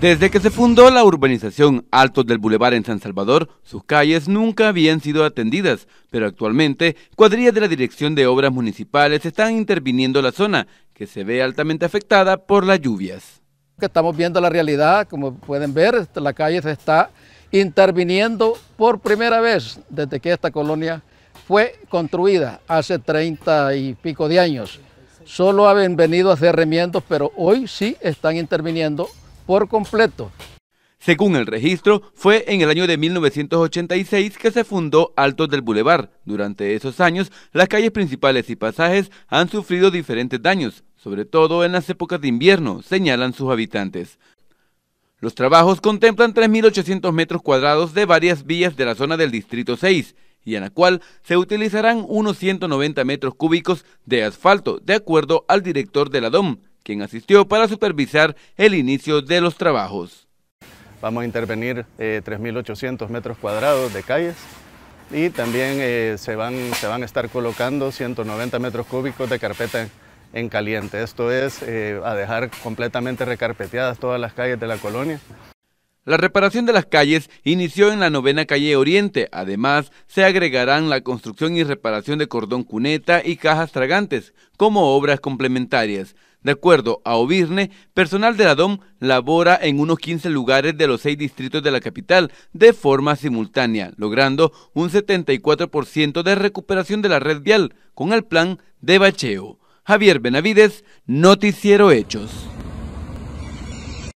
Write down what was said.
Desde que se fundó la urbanización Altos del Boulevard en San Salvador, sus calles nunca habían sido atendidas, pero actualmente cuadrillas de la Dirección de Obras Municipales están interviniendo la zona, que se ve altamente afectada por las lluvias. Estamos viendo la realidad, como pueden ver, este, la calle se está interviniendo por primera vez desde que esta colonia fue construida hace 30 y pico de años. Solo han venido a hacer remiendos, pero hoy sí están interviniendo por completo. Según el registro, fue en el año de 1986 que se fundó Altos del Boulevard. Durante esos años, las calles principales y pasajes han sufrido diferentes daños, sobre todo en las épocas de invierno, señalan sus habitantes. Los trabajos contemplan 3.800 metros cuadrados de varias vías de la zona del Distrito 6 y en la cual se utilizarán unos 190 metros cúbicos de asfalto, de acuerdo al director de la DOM, quien asistió para supervisar el inicio de los trabajos. Vamos a intervenir 3.800 eh, metros cuadrados de calles y también eh, se, van, se van a estar colocando 190 metros cúbicos de carpeta en, caliente. Esto es eh, a dejar completamente recarpeteadas todas las calles de la colonia. La reparación de las calles inició en la novena calle Oriente. Además, se agregarán la construcción y reparación de cordón cuneta y cajas tragantes como obras complementarias. De acuerdo a Ovirne, personal de la DOM labora en unos 15 lugares de los seis distritos de la capital de forma simultánea, logrando un 74% de recuperación de la red vial con el plan de bacheo. Javier Benavides, Noticiero Hechos.